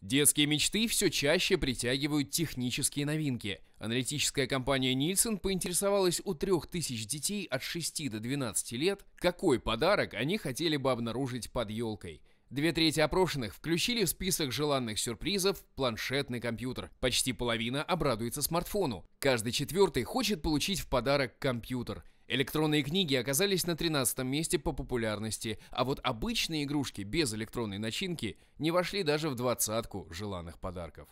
Детские мечты все чаще притягивают технические новинки. Аналитическая компания Нильсон поинтересовалась у 3000 детей от 6 до 12 лет, какой подарок они хотели бы обнаружить под елкой. Две трети опрошенных включили в список желанных сюрпризов планшетный компьютер. Почти половина обрадуется смартфону. Каждый четвертый хочет получить в подарок компьютер – Электронные книги оказались на 13 месте по популярности, а вот обычные игрушки без электронной начинки не вошли даже в двадцатку желанных подарков.